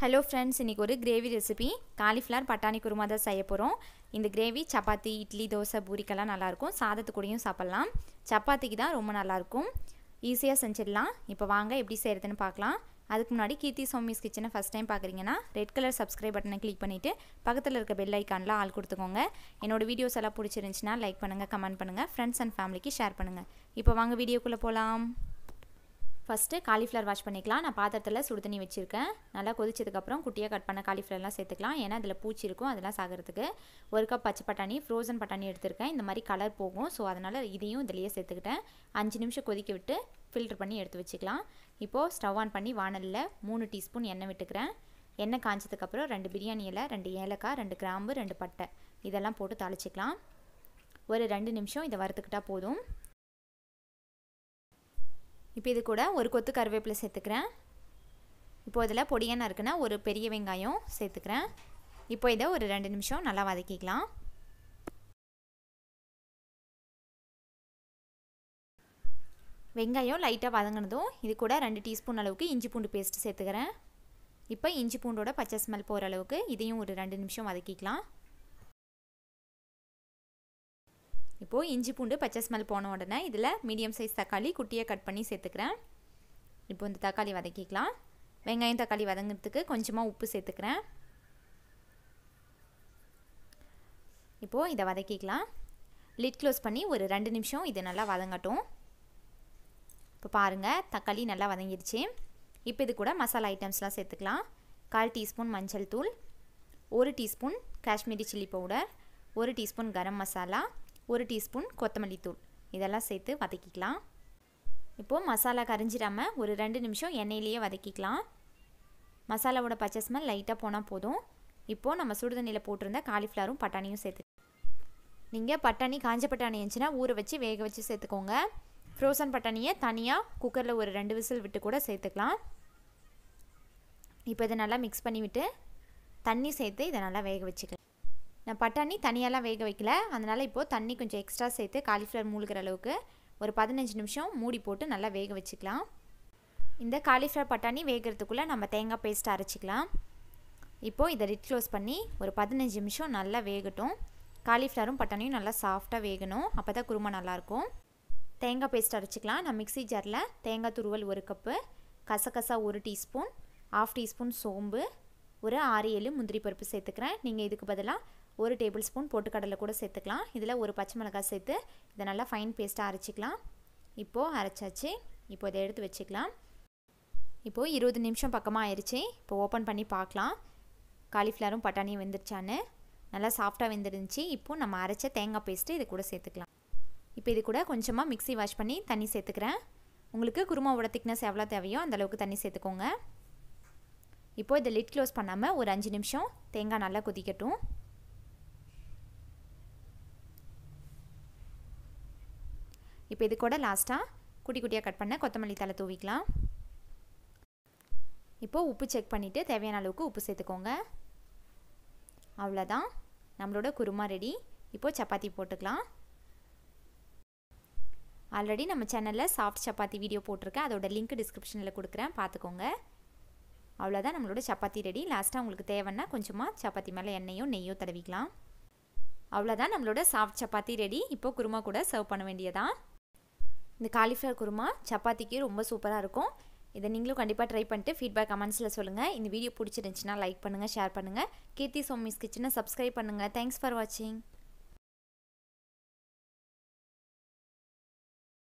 hello friends இன்றைக்கி ஒரு gravy recipe cauliflower பட்டாணி குருமா தான் செய்ய போகிறோம் இந்த கிரேவி சப்பாத்தி இட்லி தோசை பூரிக்கெல்லாம் நல்லாயிருக்கும் சாதத்து கூடயும் சாப்பிட்லாம் சப்பாத்திக்கு தான் ரொம்ப நல்லாயிருக்கும் ஈஸியாக செஞ்சிடலாம் இப்போ வாங்க எப்படி செய்கிறதுன்னு பார்க்கலாம் அதுக்கு முன்னாடி கீர்த்தி சோமிஸ் கிச்சனை ஃபஸ்ட் டைம் பார்க்குறீங்கன்னா ரெட் கலர் சப்ஸ்கிரைப் பட்டனை கிளிக் பண்ணிவிட்டு பக்கத்தில் இருக்க பெல் ஐக்கானில் ஆள் கொடுத்துக்கோங்க என்னோடய வீடியோஸ் எல்லாம் பிடிச்சிருந்துச்சின்னா லைக் பண்ணுங்கள் கமெண்ட் பண்ணுங்கள் ஃப்ரெண்ட்ஸ் அண்ட் ஃபேமிலிக்கு ஷேர் பண்ணுங்கள் இப்போ வாங்க வீடியோக்குள்ளே போகலாம் ஃபஸ்ட்டு காலிஃப்ளவர் வாஷ் பண்ணிக்கலாம் நான் பாத்திரத்தில் சுடு தண்ணி வச்சுருக்கேன் நல்லா கொதிச்சதுக்கப்புறம் குட்டியாக கட் பண்ண காலிஃப்ளவர்லாம் சேர்த்துக்கலாம் ஏன்னா அதில் பூச்சி இருக்கும் அதெல்லாம் சாகிறதுக்கு ஒரு கப் பச்சை பட்டாணி ஃப்ரோசன் பட்டாணி எடுத்திருக்கேன் இந்த மாதிரி கலர் போகும் ஸோ அதனால் இதையும் இதிலேயே சேர்த்துக்கிட்டேன் அஞ்சு நிமிஷம் கொதிக்க விட்டு ஃபில்ட்ரு பண்ணி எடுத்து வச்சுக்கலாம் இப்போது ஸ்டவ் ஆன் பண்ணி வானலில் மூணு டீஸ்பூன் எண்ணெய் விட்டுக்கிறேன் எண்ணெய் காய்ச்சதுக்கப்புறம் ரெண்டு பிரியாணி இலை ரெண்டு ஏலக்காய் ரெண்டு கிராம்பு ரெண்டு பட்டை இதெல்லாம் போட்டு தாளிச்சிக்கலாம் ஒரு ரெண்டு நிமிஷம் இதை வறுத்துக்கிட்டால் போதும் இப்போ இது கூட ஒரு கொத்து கருவேப்பிலை சேர்த்துக்கிறேன் இப்போ இதில் பொடியாக இருக்குன்னா ஒரு பெரிய வெங்காயம் சேர்த்துக்கிறேன் இப்போ இதை ஒரு ரெண்டு நிமிஷம் நல்லா வதக்கிக்கலாம் வெங்காயம் லைட்டாக வதங்கினதும் இது கூட ரெண்டு டீஸ்பூன் அளவுக்கு இஞ்சி பூண்டு பேஸ்ட்டு சேர்த்துக்கிறேன் இப்போ இஞ்சி பூண்டோட பச்சை ஸ்மெல் போகிற அளவுக்கு இதையும் ஒரு ரெண்டு நிமிஷம் வதக்கிக்கலாம் இப்போது இஞ்சி பூண்டு பச்சை ஸ்மெல் போன உடனே இதில் மீடியம் சைஸ் தக்காளி குட்டியை கட் பண்ணி சேர்த்துக்கிறேன் இப்போ இந்த தக்காளி வதக்கிக்கலாம் வெங்காயம் தக்காளி வதங்கிறதுக்கு கொஞ்சமாக உப்பு சேர்த்துக்கிறேன் இப்போது இதை வதக்கிக்கலாம் லிட் க்ளோஸ் பண்ணி ஒரு ரெண்டு நிமிஷம் இது நல்லா வதங்கட்டும் இப்போ பாருங்கள் தக்காளி நல்லா வதங்கிடுச்சு இப்போ இது கூட மசாலா ஐட்டம்ஸ்லாம் சேர்த்துக்கலாம் கால் டீஸ்பூன் மஞ்சள் தூள் ஒரு டீஸ்பூன் காஷ்மீரி சில்லி பவுடர் ஒரு டீஸ்பூன் கரம் மசாலா ஒரு டீஸ்பூன் கொத்தமல்லி தூள் இதெல்லாம் சேர்த்து வதக்கிக்கலாம் இப்போது மசாலா கரைஞ்சிடாமல் ஒரு ரெண்டு நிமிஷம் எண்ணெயிலேயே வதக்கிக்கலாம் மசாலாவோட பச்சை ஸ்மெல் லைட்டாக போனால் போதும் இப்போது நம்ம சுடுதண்ணியில் போட்டிருந்த காலிஃப்ளவரும் பட்டாணியும் சேர்த்துக்கலாம் நீங்கள் பட்டாணி காஞ்ச பட்டாணி இருந்துச்சுன்னா ஊற வச்சு வேக வச்சு சேர்த்துக்கோங்க ஃப்ரோசன் பட்டாணியை தனியாக குக்கரில் ஒரு ரெண்டு விசில் விட்டு கூட சேர்த்துக்கலாம் இப்போ இதை நல்லா மிக்ஸ் பண்ணிவிட்டு தண்ணி சேர்த்து இதை நல்லா வேக வச்சுக்கலாம் நான் பட்டாணி தனியாலாம் வேக வைக்கல அதனால் இப்போது தண்ணி கொஞ்சம் எக்ஸ்ட்ரா சேர்த்து காலிஃப்ளவர் மூழ்கிற அளவுக்கு ஒரு பதினஞ்சு நிமிஷம் மூடி போட்டு நல்லா வேக வச்சுக்கலாம் இந்த காலிஃப்ளவர் பட்டாணி வேகிறதுக்குள்ளே நம்ம தேங்காய் பேஸ்ட் அரைச்சிக்கலாம் இப்போது இதை ரிட் க்ளோஸ் பண்ணி ஒரு பதினஞ்சு நிமிஷம் நல்லா வேகட்டும் காலிஃப்ளவரும் பட்டாணியும் நல்லா சாஃப்டாக வேகணும் அப்போ தான் குருமா நல்லாயிருக்கும் தேங்காய் பேஸ்ட் அரைச்சிக்கலாம் நான் மிக்சி ஜாரில் தேங்காய் துருவல் ஒரு கப்பு கசகசா ஒரு டீஸ்பூன் ஆஃப் டீஸ்பூன் சோம்பு ஒரு ஆறு ஏழு முந்திரி பருப்பு சேர்த்துக்கிறேன் நீங்கள் இதுக்கு பதிலாக ஒரு டேபிள் ஸ்பூன் போட்டுக்கடலை கூட சேர்த்துக்கலாம் இதில் ஒரு பச்சை மிளகாய் சேர்த்து இதை நல்லா ஃபைன் பேஸ்ட்டாக அரைச்சிக்கலாம் இப்போது அரைச்சாச்சு இப்போ இதை எடுத்து வச்சுக்கலாம் இப்போது இருபது நிமிஷம் பக்கமாக ஆயிடுச்சு இப்போ ஓப்பன் பண்ணி பார்க்கலாம் காலிஃப்ளவரும் பட்டாணியும் வெந்துருச்சான்னு நல்லா சாஃப்டாக வெந்துருந்துச்சு இப்போது நம்ம அரைச்ச தேங்காய் பேஸ்ட்டு இது கூட சேர்த்துக்கலாம் இப்போ இது கூட கொஞ்சமாக மிக்சி வாஷ் பண்ணி தண்ணி சேர்த்துக்கிறேன் உங்களுக்கு குருமாவோட திக்னஸ் எவ்வளோ தேவையோ அந்தளவுக்கு தண்ணி சேர்த்துக்கோங்க இப்போது இதை லிட் க்ளோஸ் பண்ணாமல் ஒரு அஞ்சு நிமிஷம் தேங்காய் நல்லா கொதிக்கட்டும் இப்போ இது கூட லாஸ்ட்டாக குட்டி குட்டியாக கட் பண்ண கொத்தமல்லி தலை தூவிக்கலாம் இப்போது உப்பு செக் பண்ணிவிட்டு தேவையான அளவுக்கு உப்பு சேர்த்துக்கோங்க அவ்வளோதான் நம்மளோட குருமா ரெடி இப்போது சப்பாத்தி போட்டுக்கலாம் ஆல்ரெடி நம்ம சேனலில் சாஃப்ட் சப்பாத்தி வீடியோ போட்டிருக்கேன் அதோட லிங்க் டிஸ்கிரிப்ஷனில் கொடுக்குறேன் பார்த்துக்கோங்க அவ்வளோதான் நம்மளோட சப்பாத்தி ரெடி லாஸ்ட்டாக உங்களுக்கு தேவைன்னா கொஞ்சமாக சப்பாத்தி மேலே எண்ணெயோ நெய்யோ தடவிக்கலாம் அவ்வளோதான் நம்மளோட சாஃப்ட் சப்பாத்தி ரெடி இப்போது குருமா கூட சர்வ் பண்ண வேண்டியதான் இந்த காலிஃப்ளவர் குருமா சப்பாத்திக்கு ரொம்ப சூப்பராக இருக்கும் இதை நீங்களும் கண்டிப்பாக ட்ரை பண்ணிட்டு ஃபீட்பேக் கமெண்ட்ஸில் சொல்லுங்கள் இந்த வீடியோ பிடிச்சிருந்துச்சின்னா லைக் பண்ணுங்கள் ஷேர் பண்ணுங்கள் கீர்த்தி சோமிஸ் கிச்சனை சப்ஸ்கிரைப் பண்ணுங்கள் தேங்க்ஸ் ஃபார் வாட்சிங்